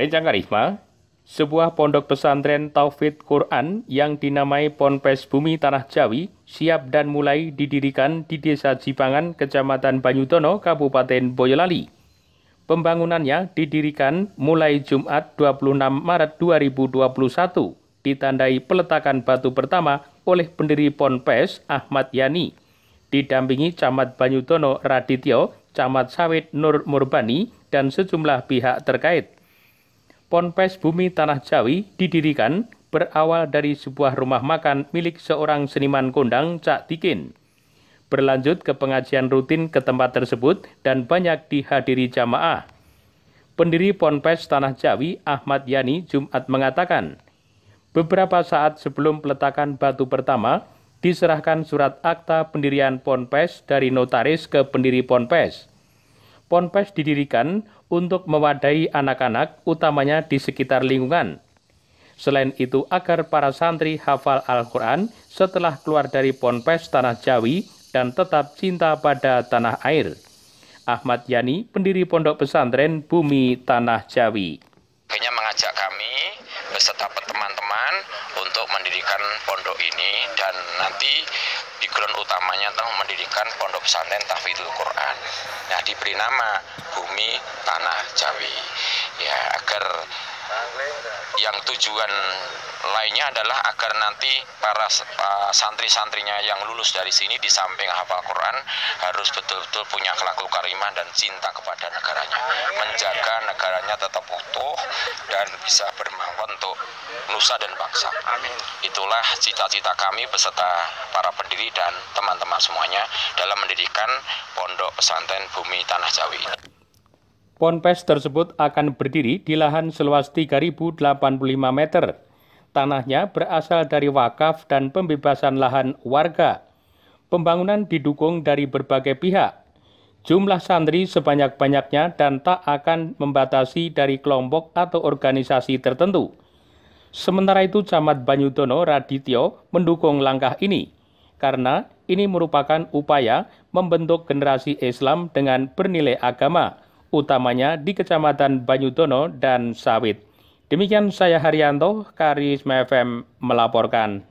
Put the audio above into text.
Rencang Karisma, sebuah pondok pesantren Taufid Quran yang dinamai Ponpes Bumi Tanah Jawi siap dan mulai didirikan di Desa Jipangan, Kecamatan Banyutono, Kabupaten Boyolali. Pembangunannya didirikan mulai Jumat 26 Maret 2021, ditandai peletakan batu pertama oleh pendiri Ponpes Ahmad Yani, didampingi Camat Banyutono Radityo, Camat Sawit Nur Murbani, dan sejumlah pihak terkait. Ponpes Bumi Tanah Jawi didirikan berawal dari sebuah rumah makan milik seorang seniman kondang Cak Tikin. Berlanjut ke pengajian rutin ke tempat tersebut dan banyak dihadiri jamaah. Pendiri Ponpes Tanah Jawi Ahmad Yani Jumat mengatakan, beberapa saat sebelum peletakan batu pertama, diserahkan surat akta pendirian Ponpes dari notaris ke pendiri Ponpes. Ponpes didirikan untuk mewadahi anak-anak, utamanya di sekitar lingkungan. Selain itu, agar para santri hafal Al-Quran setelah keluar dari ponpes Tanah Jawi dan tetap cinta pada tanah air. Ahmad Yani, pendiri Pondok Pesantren Bumi Tanah Jawi. Akhirnya mengajak kami beserta teman-teman untuk mendirikan pondok ini dan nanti di ground utamanya tentang mendirikan pondok pesantren tafidul Quran. Nah, diberi nama Bumi Tanah Jawi. Ya, agar yang tujuan lainnya adalah agar nanti para santri-santrinya yang lulus dari sini di samping hafal Quran harus betul-betul punya kelakuan karimah dan cinta kepada negaranya, menjaga negaranya tetap utuh dan bisa bermanfaat untuk nusa dan bangsa. Amin. Itulah cita-cita kami beserta para pendiri dan teman-teman semuanya dalam mendirikan Pondok Pesantren Bumi Tanah Jawi. Ponpes tersebut akan berdiri di lahan seluas 3.085 meter. Tanahnya berasal dari wakaf dan pembebasan lahan warga. Pembangunan didukung dari berbagai pihak. Jumlah santri sebanyak-banyaknya dan tak akan membatasi dari kelompok atau organisasi tertentu. Sementara itu, Camat Banyudono Radityo mendukung langkah ini karena ini merupakan upaya membentuk generasi Islam dengan bernilai agama, utamanya di Kecamatan Banyudono dan Sawit. Demikian saya Haryanto, Karisma FM melaporkan.